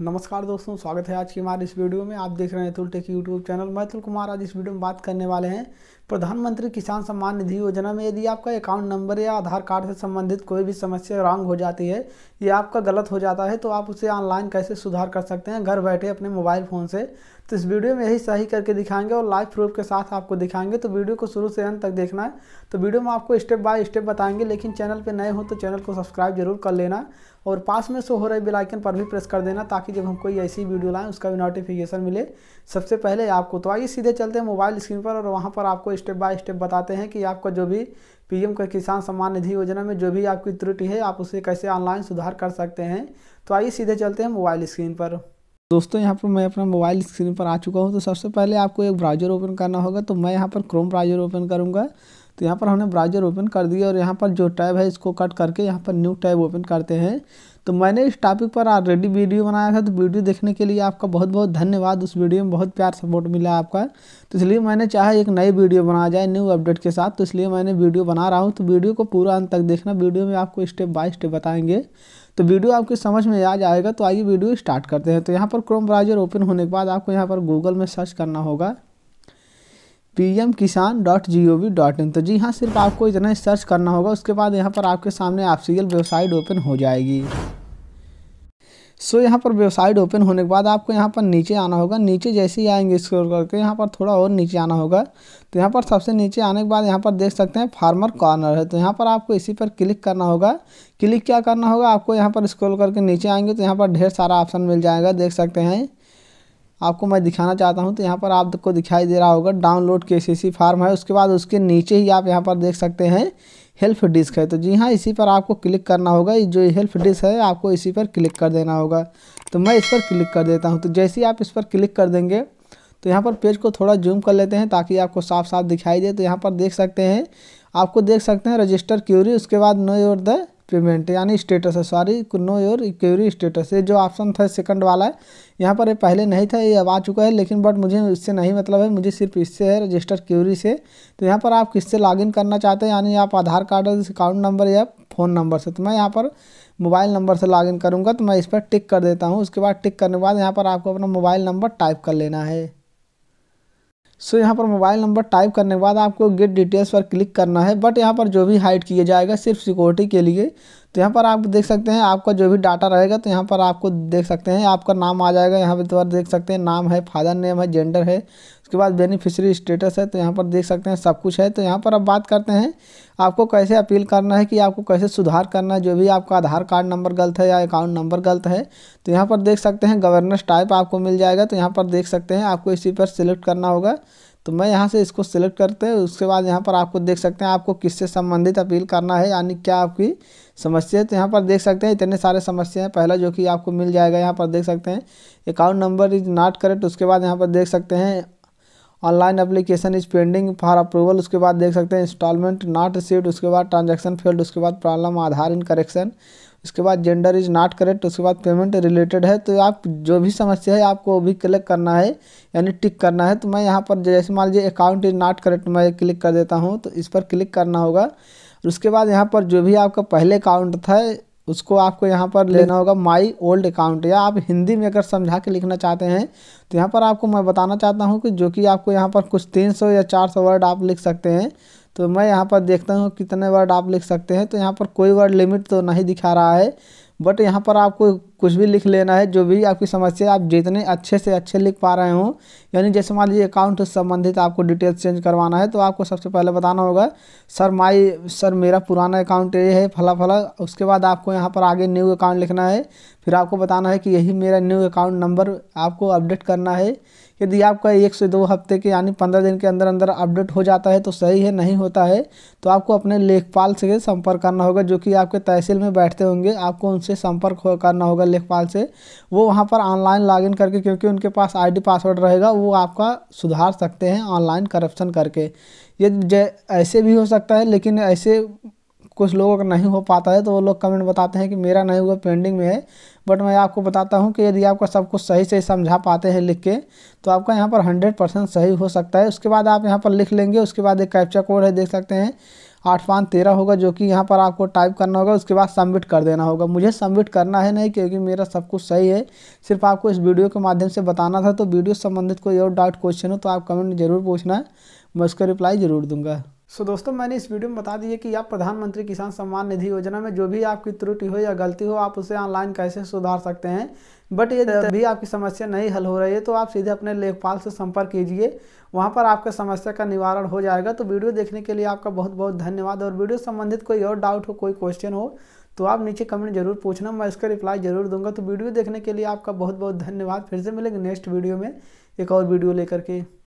नमस्कार दोस्तों स्वागत है आज की हमारे इस वीडियो में आप देख रहे हैं अतुल टेक यूट्यूब चैनल मैं अतुल कुमार आज इस वीडियो में बात करने वाले हैं प्रधानमंत्री किसान सम्मान निधि योजना में यदि आपका अकाउंट नंबर या आधार कार्ड से संबंधित कोई भी समस्या रॉन्ग हो जाती है या आपका गलत हो जाता है तो आप उसे ऑनलाइन कैसे सुधार कर सकते हैं घर बैठे अपने मोबाइल फ़ोन से तो इस वीडियो में यही सही करके दिखाएंगे और लाइव प्रूफ के साथ आपको दिखाएंगे तो वीडियो को शुरू से अंत तक देखना है तो वीडियो में आपको स्टेप बाय स्टेप बताएंगे लेकिन चैनल पर नए हो तो चैनल को सब्सक्राइब जरूर कर लेना और पास में शो हो रहे बेलाइकन पर भी प्रेस कर देना ताकि जब हम कोई ऐसी वीडियो लाएँ उसका भी नोटिफिकेशन मिले सबसे पहले आपको तो आइए सीधे चलते हैं मोबाइल स्क्रीन पर और वहाँ पर आपको स्टेप बाय स्टेप बताते हैं कि आपका जो भी पीएम का किसान सम्मान निधि योजना में जो भी आपकी त्रुटि है आप उसे कैसे ऑनलाइन सुधार कर सकते हैं तो आइए सीधे चलते हैं मोबाइल स्क्रीन पर दोस्तों यहाँ पर मैं अपना मोबाइल स्क्रीन पर आ चुका हूँ तो सबसे पहले आपको एक ब्राउजर ओपन करना होगा तो मैं यहाँ पर क्रोम ब्राउजर ओपन करूँगा तो यहाँ पर हमने ब्राउजर ओपन कर दिया और यहाँ पर जो टैब है इसको कट करके यहाँ पर न्यू टैब ओपन करते हैं तो मैंने इस टॉपिक पर ऑलरेडी वीडियो बनाया था तो वीडियो देखने के लिए आपका बहुत बहुत धन्यवाद उस वीडियो में बहुत प्यार सपोर्ट मिला आपका तो इसलिए मैंने चाहा एक नई वीडियो बनाया जाए न्यू अपडेट के साथ तो इसलिए मैंने वीडियो बना रहा हूँ तो वीडियो को पूरा अंत तक देखना वीडियो में आपको स्टेप बाय स्टेप बताएंगे तो वीडियो आपके समझ में आ जाएगा तो आइए वीडियो स्टार्ट करते हैं तो यहाँ पर क्रोम ब्राउजर ओपन होने के बाद आपको यहाँ पर गूगल में सर्च करना होगा P M Kisan dot G O V dot in तो जी हाँ सिर्फ आपको इतना ही सर्च करना होगा उसके बाद यहाँ पर आपके सामने ऑफिशियल वेबसाइट ओपन हो जाएगी सो यहाँ पर वेबसाइट ओपन होने के बाद आपको यहाँ पर नीचे आना होगा नीचे जैसे ही आएंगे स्क्रॉल करके यहाँ पर थोड़ा और नीचे आना होगा तो यहाँ पर सबसे नीचे आने के बाद यहाँ पर देख सकते हैं फार्मर कॉर्नर है तो यहाँ पर आपको इसी पर क्लिक करना होगा क्लिक क्या करना होगा आपको यहाँ पर स्क्रोल करके नीचे आएंगे तो यहाँ पर ढेर सारा ऑप्शन मिल जाएगा देख सकते हैं आपको मैं दिखाना चाहता हूं तो यहाँ पर आपको दिखाई दे रहा होगा डाउनलोड के सी फार्म है उसके बाद उसके नीचे ही आप यहाँ पर देख सकते हैं हेल्प डिस्क है तो जी हाँ इसी पर आपको क्लिक करना होगा जो हेल्प डिस्क है आपको इसी पर क्लिक कर देना होगा तो मैं इस पर क्लिक कर देता हूँ तो जैसे ही आप इस पर क्लिक कर देंगे तो यहाँ पर पेज को थोड़ा जूम कर लेते हैं ताकि आपको साफ साफ दिखाई दे तो यहाँ पर देख सकते हैं आपको देख सकते हैं रजिस्टर क्यूरी उसके बाद नो योर द पेमेंट यानी स्टेटस है sorry know your query status ये जो ऑप्शन था सेकंड वाला है यहाँ पर ये पहले नहीं था ये अब आ चुका है लेकिन बट मुझे इससे नहीं मतलब है मुझे सिर्फ इससे है रजिस्टर क्यूरी से तो यहाँ पर आप किससे लॉगिन करना चाहते हैं यानी आप आधार कार्ड अकाउंट नंबर या फ़ोन नंबर से तो मैं यहाँ पर मोबाइल नंबर से लॉगिन करूँगा तो मैं इस पर टिक कर देता हूँ उसके बाद टिक करने के बाद यहाँ पर आपको अपना मोबाइल नंबर टाइप कर लेना है सो so, यहाँ पर मोबाइल नंबर टाइप करने के बाद आपको गेट डिटेल्स पर क्लिक करना है बट यहाँ पर जो भी हाइड किया जाएगा सिर्फ सिक्योरिटी के लिए तो यहाँ पर आप देख सकते हैं आपका जो भी डाटा रहेगा तो यहाँ पर आपको देख सकते हैं आपका नाम आ जाएगा यहाँ पर तो देख सकते हैं नाम है फादर नेम है जेंडर है उसके बाद बेनिफिशरी स्टेटस है तो यहाँ पर देख सकते हैं सब कुछ है तो यहाँ पर अब बात करते हैं आपको कैसे अपील करना है कि आपको कैसे सुधार करना है जो भी आपका आधार कार्ड नंबर गलत है या अकाउंट नंबर गलत है तो यहाँ पर देख सकते हैं गवर्नेंस टाइप आपको मिल जाएगा तो यहाँ पर देख सकते हैं आपको इसी पर सिलेक्ट करना होगा तो मैं यहाँ से इसको सिलेक्ट करते हैं उसके बाद यहाँ पर आपको देख सकते हैं आपको किससे संबंधित अपील करना है यानी क्या आपकी समस्या है तो यहाँ पर देख सकते हैं इतने सारे समस्या हैं पहला जो कि आपको मिल जाएगा यहाँ पर देख सकते हैं account number is not correct उसके बाद यहाँ पर देख सकते हैं online application is pending for approval उसके बाद देख सकते हैं इंस्टॉलमेंट नॉट रिसीव्ड उसके बाद ट्रांजेक्शन फेल्ड उसके बाद प्रॉब्लम आधार इन करेक्शन इसके बाद जेंडर इज नॉट करेक्ट उसके बाद पेमेंट रिलेटेड है तो आप जो भी समस्या है आपको वो भी क्लिक करना है यानी टिक करना है तो मैं यहाँ पर जैसे मान लीजिए अकाउंट इज नॉट करेक्ट मैं क्लिक कर देता हूँ तो इस पर क्लिक करना होगा और उसके बाद यहाँ पर जो भी आपका पहले अकाउंट था उसको आपको यहाँ पर लेना होगा माई ओल्ड अकाउंट या आप हिंदी में अगर समझा के लिखना चाहते हैं तो यहाँ पर आपको मैं बताना चाहता हूँ कि जो कि आपको यहाँ पर कुछ तीन सौ या चार सौ वर्ड आप लिख सकते हैं तो मैं यहाँ पर देखता हूँ कितने वर्ड आप लिख सकते हैं तो यहाँ पर कोई वर्ड लिमिट तो नहीं दिखा रहा है बट यहाँ पर आपको कुछ भी लिख लेना है जो भी आपकी समस्या आप जितने अच्छे से अच्छे लिख पा रहे हो यानी जैसे मान लीजिए अकाउंट से संबंधित आपको डिटेल्स चेंज करवाना है तो आपको सबसे पहले बताना होगा सर माई सर मेरा पुराना अकाउंट ये है फला फला उसके बाद आपको यहाँ पर आगे न्यू अकाउंट लिखना है फिर आपको बताना है कि यही मेरा न्यू अकाउंट नंबर आपको अपडेट करना है यदि आपका एक से दो हफ्ते के यानी पंद्रह दिन के अंदर अंदर अपडेट हो जाता है तो सही है नहीं होता है तो आपको अपने लेखपाल से संपर्क करना होगा जो कि आपके तहसील में बैठते होंगे आपको उनसे संपर्क करना होगा होगा लेखपाल से वो वहाँ पर ऑनलाइन लॉगिन करके क्योंकि उनके पास आईडी पासवर्ड रहेगा वो आपका सुधार सकते हैं ऑनलाइन करप्शन करके ये ऐसे भी हो सकता है लेकिन ऐसे कुछ लोगों का नहीं हो पाता है तो वो लोग कमेंट बताते हैं कि मेरा नहीं हुआ पेंडिंग में है बट मैं आपको बताता हूँ कि यदि आपका सब कुछ सही से समझा पाते हैं लिख के तो आपका यहाँ पर हंड्रेड परसेंट सही हो सकता है उसके बाद आप यहाँ पर लिख लेंगे उसके बाद एक कैप्चा कोड है देख सकते हैं आठ पाँच तेरह होगा जो कि यहाँ पर आपको टाइप करना होगा उसके बाद सबमिट कर देना होगा मुझे सबमिट करना है नहीं क्योंकि मेरा सब कुछ सही है सिर्फ आपको इस वीडियो के माध्यम से बताना था तो वीडियो संबंधित कोई और डाउट क्वेश्चन हो तो आप कमेंट जरूर पूछना है मैं उसका रिप्लाई ज़रूर दूंगा सो so, दोस्तों मैंने इस वीडियो में बता दिया कि आप प्रधानमंत्री किसान सम्मान निधि योजना में जो भी आपकी त्रुटि हो या गलती हो आप उसे ऑनलाइन कैसे सुधार सकते हैं बट ये भी आपकी समस्या नहीं हल हो रही है तो आप सीधे अपने लेखपाल से संपर्क कीजिए वहाँ पर आपका समस्या का निवारण हो जाएगा तो वीडियो देखने के लिए आपका बहुत बहुत धन्यवाद और वीडियो संबंधित कोई और डाउट हो कोई क्वेश्चन हो तो आप नीचे कमेंट जरूर पूछना मैं इसका रिप्लाई जरूर दूंगा तो वीडियो देखने के लिए आपका बहुत बहुत धन्यवाद फिर से मिलेंगे नेक्स्ट वीडियो में एक और वीडियो लेकर के